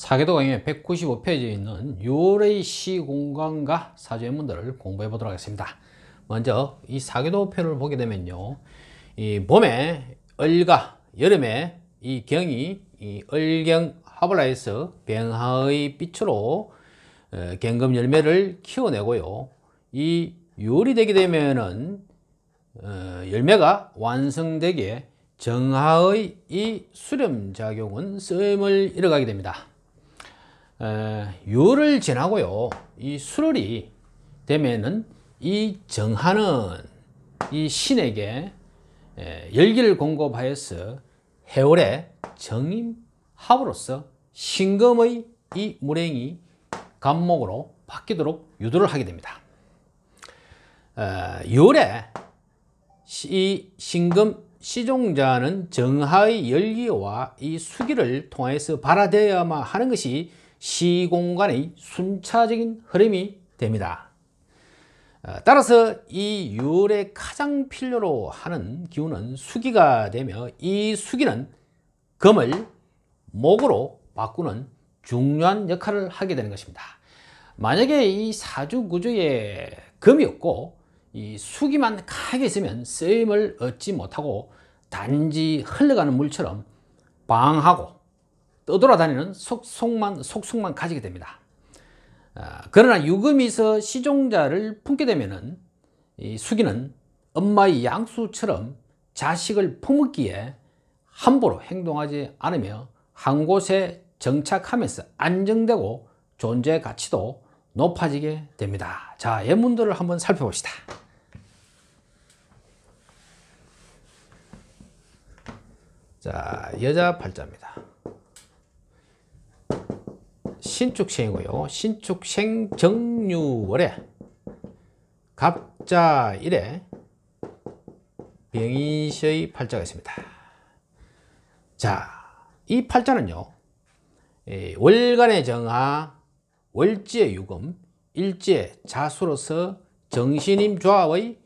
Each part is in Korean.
사계도 강의 195페이지에 있는 요레의 시공간과 사주의문들을 공부해 보도록 하겠습니다. 먼저 이 사계도 표를 보게 되면요. 이 봄에 을과 여름에 이 경이 이 을경 하블라에서 병하의 빛으로 어, 경금 열매를 키워내고요. 이 요리 되게 되면은 어, 열매가 완성되기 정하의 이 수렴작용은 쓰임을 잃어가게 됩니다. 에, 6을 지나고요 이수를이 되면은 이 정하는 이 신에게 열기를 공급하여서 해월의 정임합으로서 신금의 이 물행이 감목으로 바뀌도록 유도를 하게 됩니다. 어, 6이 신금 시종자는 정하의 열기와 이 수기를 통해서 발화되어야만 하는 것이 시공간의 순차적인 흐름이 됩니다. 어, 따라서 이 유월에 가장 필요로 하는 기운은 수기가 되며 이 수기는 금을 목으로 바꾸는 중요한 역할을 하게 되는 것입니다. 만약에 이 사주구조에 금이 없고 이 수기만 강하게 있으면 쓰임을 얻지 못하고 단지 흘러가는 물처럼 방하고 떠돌아다니는 속속만, 속속만 가지게 됩니다. 아, 그러나 유금이서 시종자를 품게 되면 이 수기는 엄마의 양수처럼 자식을 품었기에 함부로 행동하지 않으며 한 곳에 정착하면서 안정되고 존재 가치도 높아지게 됩니다. 자, 예문들을 한번 살펴봅시다. 자, 여자 팔자입니다. 신축생이고요. 신축생 정유월에 갑자 1에 병이시의 팔자가 있습니다. 자, 이 팔자는요. 월간의 정하, 월지의 유금, 일지의 자수로서 정신임 조합의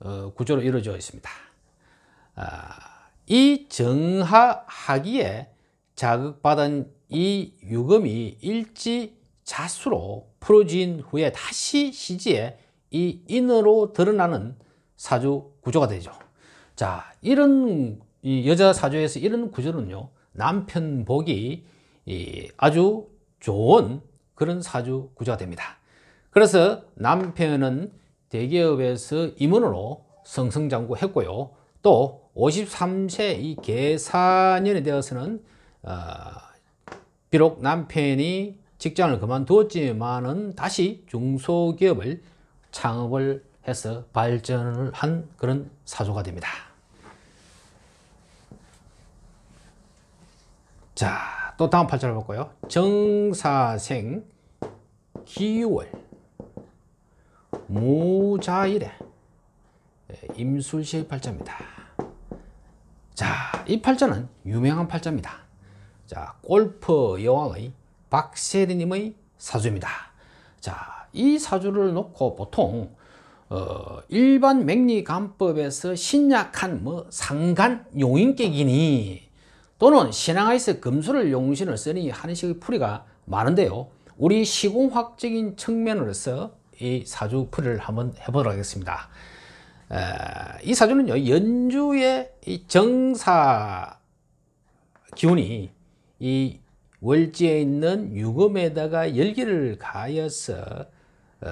어, 구조로 이루어져 있습니다. 아, 이 정하 하기에 자극받은 이 유금이 일지 자수로 풀어진 후에 다시 시지에 이 인으로 드러나는 사주 구조가 되죠. 자, 이런 여자 사주에서 이런 구조는요. 남편 복이 아주 좋은 그런 사주 구조가 됩니다. 그래서 남편은 대기업에서 임원으로 성성장구했고요. 또 53세 이 계산년에 되어서는 어, 비록 남편이 직장을 그만두었지만은 다시 중소기업을 창업을 해서 발전을 한 그런 사조가 됩니다. 자, 또 다음 팔자를 볼까요? 정사생 기월 무자일에 예, 임술실 팔자입니다. 자, 이 팔자는 유명한 팔자입니다. 자, 골프 여왕의 박세리님의 사주입니다. 자, 이 사주를 놓고 보통 어, 일반 맹리간법에서 신약한 뭐 상간 용인깨기니 또는 신앙에서 금수를 용신을 쓰니 하는 식의 풀이가 많은데요. 우리 시공학적인 측면으로서 이 사주 풀이를 한번 해보도록 하겠습니다. 에, 이 사주는요, 연주의 정사 기운이 이 월지에 있는 유금에다가 열기를 가해서 어,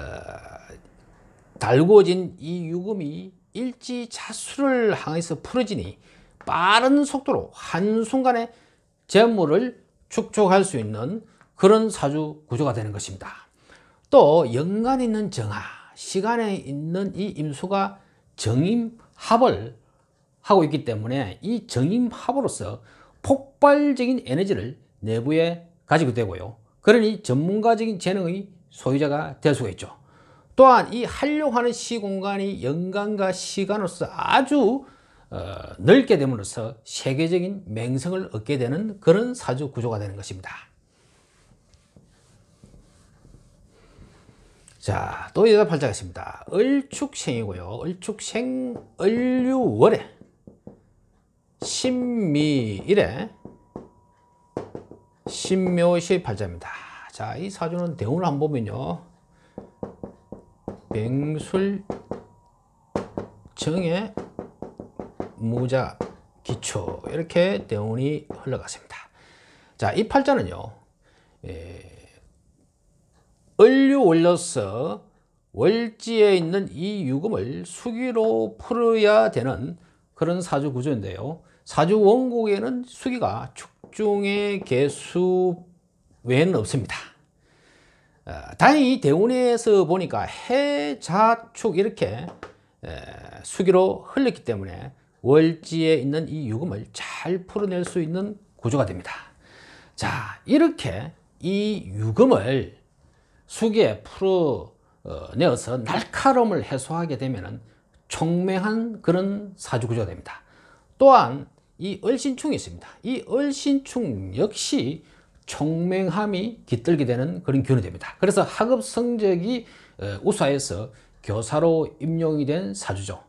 달궈진 이 유금이 일지자수를 향해서 풀어지니 빠른 속도로 한순간에 재물을 축적할 수 있는 그런 사주 구조가 되는 것입니다. 또 연간 있는 정하, 시간에 있는 이 임수가 정임합을 하고 있기 때문에 이 정임합으로서 폭발적인 에너지를 내부에 가지고 되고요. 그러니 전문가적인 재능의 소유자가 될 수가 있죠. 또한 이 활용하는 시공간이 연간과 시간으로서 아주 어, 넓게 됨으로써 세계적인 맹성을 얻게 되는 그런 사주 구조가 되는 것입니다. 자, 또 여자 팔자가 있습니다. 을축생이고요. 을축생, 을류월에 신미일에 신묘시의 팔자입니다. 자, 이 사주는 대운을 한번 보면요. 맹술 정의 무자 기초 이렇게 대운이 흘러갔습니다. 자, 이 팔자는요. 예, 을류 올려서 월지에 있는 이 유금을 수기로 풀어야 되는 그런 사주 구조인데요. 사주 원곡에는 수기가 축중의 개수 외에는 없습니다. 어, 다행히 대운에서 보니까 해자축 이렇게 에, 수기로 흘렸기 때문에 월지에 있는 이 유금을 잘 풀어낼 수 있는 구조가 됩니다. 자 이렇게 이 유금을 수기에 풀어내어서 날카로움을 해소하게 되면 은 총명한 그런 사주구조가 됩니다. 또한 이 을신충이 있습니다. 이 을신충 역시 총명함이 깃들게 되는 그런 기운이 됩니다. 그래서 학업 성적이 어, 우수하여서 교사로 임용이 된 사주죠.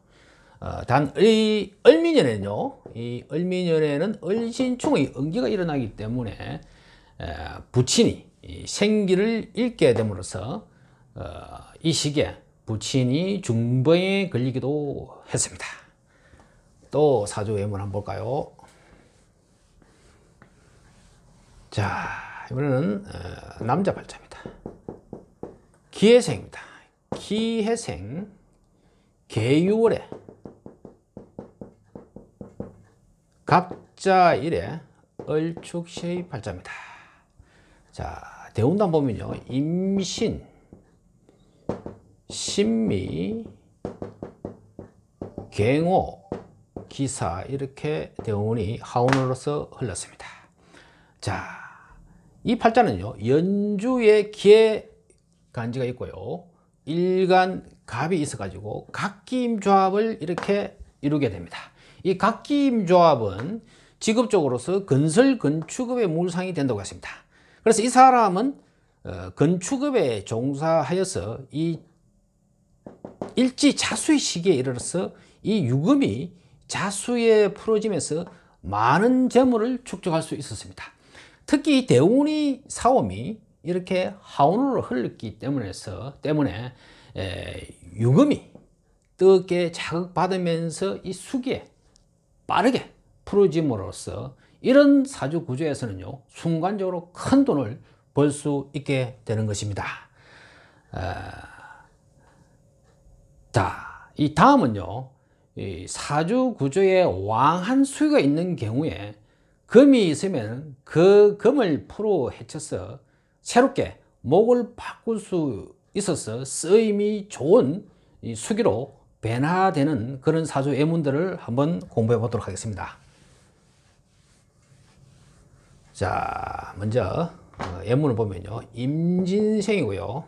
어, 단이 을미년에는요. 이 을미년에는 을신충의 응기가 일어나기 때문에 부친이 생기를 잃게 됨으로써 어, 이 시기에 부친이 중병에 걸리기도 했습니다. 또 사조 예문 한번 볼까요? 자, 이번에는 어, 남자 발자입니다. 기해생입니다. 기해생 개유월에 갑자 1에 얼축시 발자입니다. 자, 대운단 보면요. 임신 신미, 갱오 기사 이렇게 대원이하원으로서 흘렀습니다. 자, 이 팔자는요. 연주의 기에 간지가 있고요. 일간 갑이 있어가지고 각기임 조합을 이렇게 이루게 됩니다. 이 각기임 조합은 직업적으로서 건설 건축업의 물상이 된다고 했습니다. 그래서 이 사람은 어, 건축업에 종사하여서 이 일찍 자수의 시기에 이르러서 이 유금이 자수에 풀어지면서 많은 재물을 축적할 수 있었습니다. 특히 대운이 사움이 이렇게 하운으로 흘렀기 때문에서 때문에 에, 유금이 뜨게 자극받으면서 이 수기에 빠르게 풀어짐으로써 이런 사주 구조에서는요 순간적으로 큰 돈을 벌 수 있게 되는 것입니다. 에... 아, 자, 이 다음은요. 이 사주 구조에 왕한 수요가 있는 경우에 금이 있으면 그 금을 포로 해쳐서 새롭게 목을 바꿀 수 있어서 쓰임이 좋은 수기로 변화되는 그런 사주 예문들을 한번 공부해 보도록 하겠습니다. 자, 먼저 어, 예문을 보면요. 임진생이고요.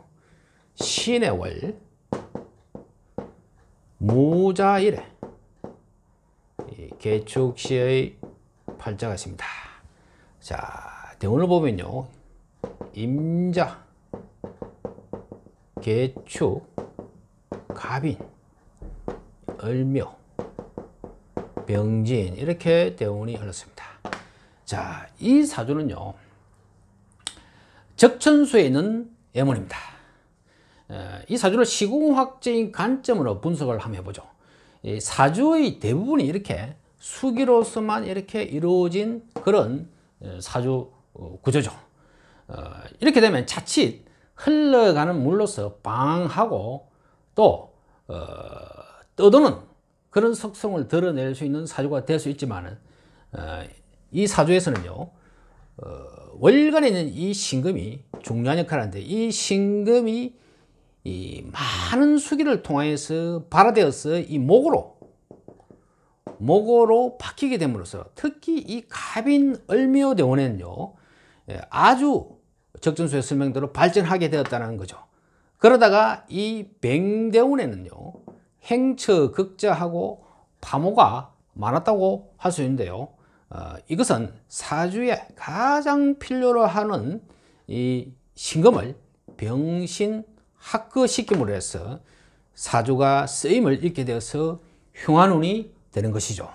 신의 월, 무자일에 개축시의 팔자가 있습니다. 자, 대원을 보면요. 임자, 개축, 갑인, 을묘, 병진 이렇게 대운이 흘렀습니다. 자, 이 사주는요. 적천수에 있는 예문입니다. 이 사주를 시공학적인 관점으로 분석을 한번 해보죠. 사주의 대부분이 이렇게 수기로서만 이렇게 이루어진 그런 사주 어, 구조죠. 어, 이렇게 되면 자칫 흘러가는 물로서 빵하고 또 어, 떠도는 그런 속성을 드러낼 수 있는 사주가 될 수 있지만 이 사주에서는요 월간에 있는 이 신금이 중요한 역할을 하는데 이 신금이 이 많은 수기를 통해서 발화되어서 이 목으로 목으로 바뀌게 됨으로써 특히 이 가빈 얼미오 대원에는요 예, 아주 적전수의 설명대로 발전하게 되었다는 거죠 그러다가 이 뱅대원에는요 행처 극자하고 파모가 많았다고 할 수 있는데요 어, 이것은 사주에 가장 필요로 하는 이 신금을 병신 학거시킴으로 해서 사주가 쓰임을 입게 되어서 흉한운이 되는 것이죠.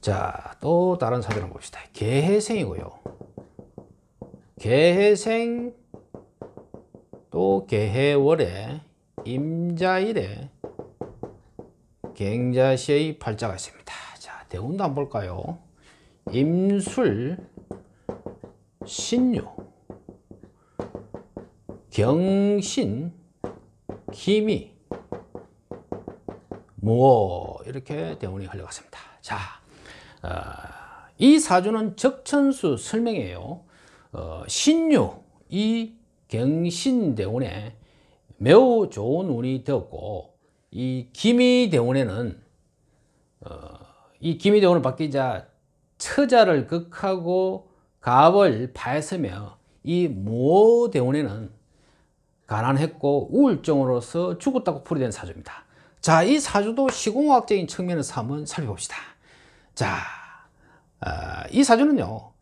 자, 또 다른 사주를 봅시다. 개해생이고요. 개해생, 또 개해월에, 임자일에, 갱자시의 팔자가 있습니다. 자, 대운도 한번 볼까요? 임술, 신유, 경신, 기미, 모 이렇게 대운이 흘러갔습니다. 자, 어, 이 사주는 적천수 설명이에요. 어, 신유, 이 경신 대운에 매우 좋은 운이 되었고 이 기미 대운에는 어, 이 기미 대운을 바뀌자 처자를 극하고 갑을 파헤치며 이 모대원에는 가난했고 우울증으로서 죽었다고 풀이된 사주입니다. 자, 이 사주도 시공학적인 측면에서 한번 살펴봅시다. 자, 어, 이 사주는요,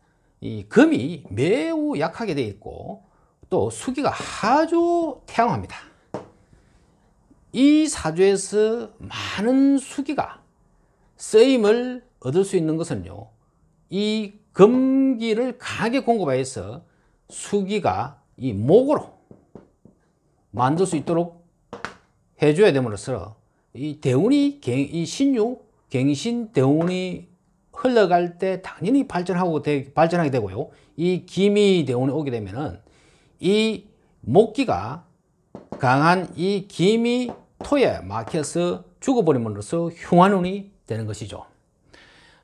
이 금이 매우 약하게 되어 있고 또 수기가 아주 태양합니다. 이 사주에서 많은 수기가 쓰임을 얻을 수 있는 것은요, 이 금기를 강하게 공급해서 수기가 이 목으로 만들 수 있도록 해줘야 됨으로써 이 대운이 이 신유 갱신 대운이 흘러갈 때 당연히 발전하고 되, 발전하게 되고요. 이 기미 대운이 오게 되면은 이 목기가 강한 이 기미 토에 막혀서 죽어버림으로써 흉한운이 되는 것이죠.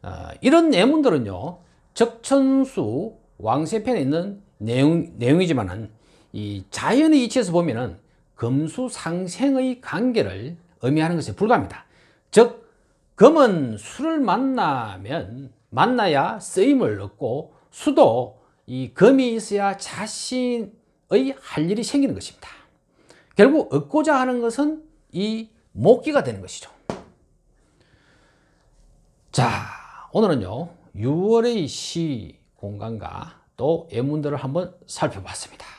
어, 이런 예문들은요. 적천수 왕세편에 있는 내용, 내용이지만은 이 자연의 이치에서 보면은 금수상생의 관계를 의미하는 것에 불과합니다. 즉 금은 수를 만나면 만나야 쓰임을 얻고 수도 이 금이 있어야 자신의 할 일이 생기는 것입니다. 결국 얻고자 하는 것은 이 목기가 되는 것이죠. 자 오늘은요 6월의 시 공간과 또 예문들을 한번 살펴봤습니다.